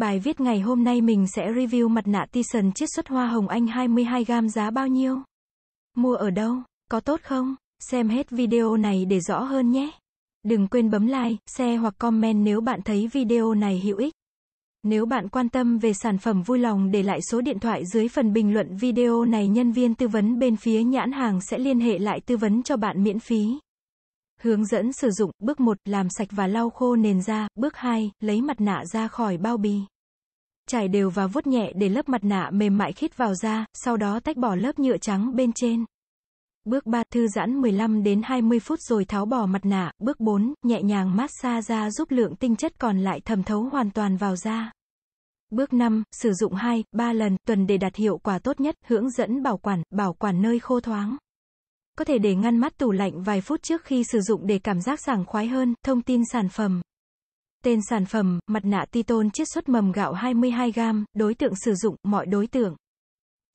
Bài viết ngày hôm nay mình sẽ review mặt nạ Tisan chiết xuất hoa hồng anh 22g giá bao nhiêu? Mua ở đâu? Có tốt không? Xem hết video này để rõ hơn nhé. Đừng quên bấm like, share hoặc comment nếu bạn thấy video này hữu ích. Nếu bạn quan tâm về sản phẩm vui lòng để lại số điện thoại dưới phần bình luận video này nhân viên tư vấn bên phía nhãn hàng sẽ liên hệ lại tư vấn cho bạn miễn phí. Hướng dẫn sử dụng, bước 1, làm sạch và lau khô nền da, bước 2, lấy mặt nạ ra khỏi bao bì. Trải đều và vuốt nhẹ để lớp mặt nạ mềm mại khít vào da, sau đó tách bỏ lớp nhựa trắng bên trên. Bước 3, thư giãn 15 đến 20 phút rồi tháo bỏ mặt nạ. Bước 4, nhẹ nhàng massage da giúp lượng tinh chất còn lại thẩm thấu hoàn toàn vào da. Bước 5, sử dụng 2, 3 lần tuần để đạt hiệu quả tốt nhất, hướng dẫn bảo quản, bảo quản nơi khô thoáng có thể để ngăn mắt tủ lạnh vài phút trước khi sử dụng để cảm giác sảng khoái hơn. Thông tin sản phẩm Tên sản phẩm, mặt nạ Titon chiết xuất mầm gạo 22g, đối tượng sử dụng, mọi đối tượng.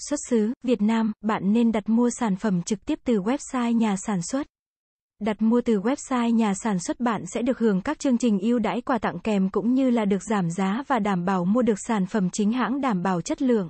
Xuất xứ, Việt Nam, bạn nên đặt mua sản phẩm trực tiếp từ website nhà sản xuất. Đặt mua từ website nhà sản xuất bạn sẽ được hưởng các chương trình ưu đãi quà tặng kèm cũng như là được giảm giá và đảm bảo mua được sản phẩm chính hãng đảm bảo chất lượng.